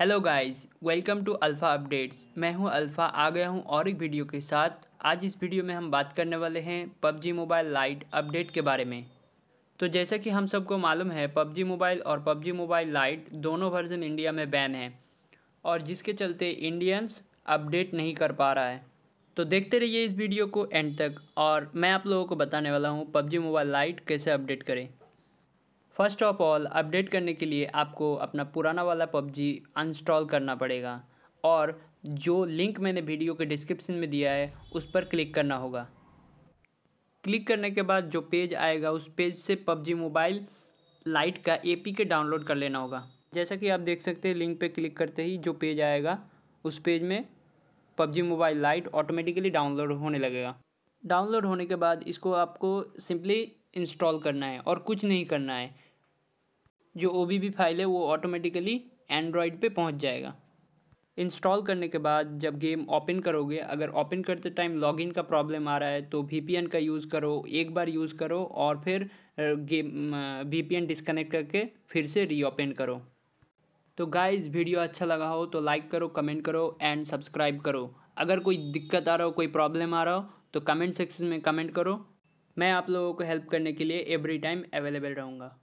hello guys welcome to Alpha Updates मैं हूं alpha आ गया हूं और एक वीडियो के साथ आज इस वीडियो में हम बात करने वाले हैं पबजी मोबाइल लाइट अपडेट के बारे में तो जैसा कि हम सबको मालूम है पबजी मोबाइल और पबजी मोबाइल लाइट दोनों वर्जन इंडिया में बैन है और जिसके चलते इंडियंस अपडेट नहीं कर पा रहा है तो देखते रहिए इस वीडियो को एंड तक और मैं आप लोगों को बताने वाला हूँ पबजी मोबाइल लाइट कैसे अपडेट करें फर्स्ट ऑफ ऑल अपडेट करने के लिए आपको अपना पुराना वाला पबजी अनस्टॉल करना पड़ेगा और जो लिंक मैंने वीडियो के डिस्क्रिप्शन में दिया है उस पर क्लिक करना होगा क्लिक करने के बाद जो पेज आएगा उस पेज से पबजी मोबाइल लाइट का ए के डाउनलोड कर लेना होगा जैसा कि आप देख सकते हैं लिंक पर क्लिक करते ही जो पेज आएगा उस पेज में PUBG Mobile Lite automatically download होने लगेगा डाउनलोड होने के बाद इसको आपको सिंपली इंस्टॉल करना है और कुछ नहीं करना है जो ओ फाइल है वो ऑटोमेटिकली एंड्रॉयड पे पहुंच जाएगा इंस्टॉल करने के बाद जब गेम ओपन करोगे अगर ओपन करते टाइम लॉगिन का प्रॉब्लम आ रहा है तो वी का यूज़ करो एक बार यूज़ करो और फिर गेम वी डिस्कनेक्ट करके फिर से रीओपन करो तो गाइस वीडियो अच्छा लगा हो तो लाइक करो कमेंट करो एंड सब्सक्राइब करो अगर कोई दिक्कत आ रहा हो कोई प्रॉब्लम आ रहा हो तो कमेंट सेक्शन में कमेंट करो मैं आप लोगों को हेल्प करने के लिए एवरी टाइम अवेलेबल रहूँगा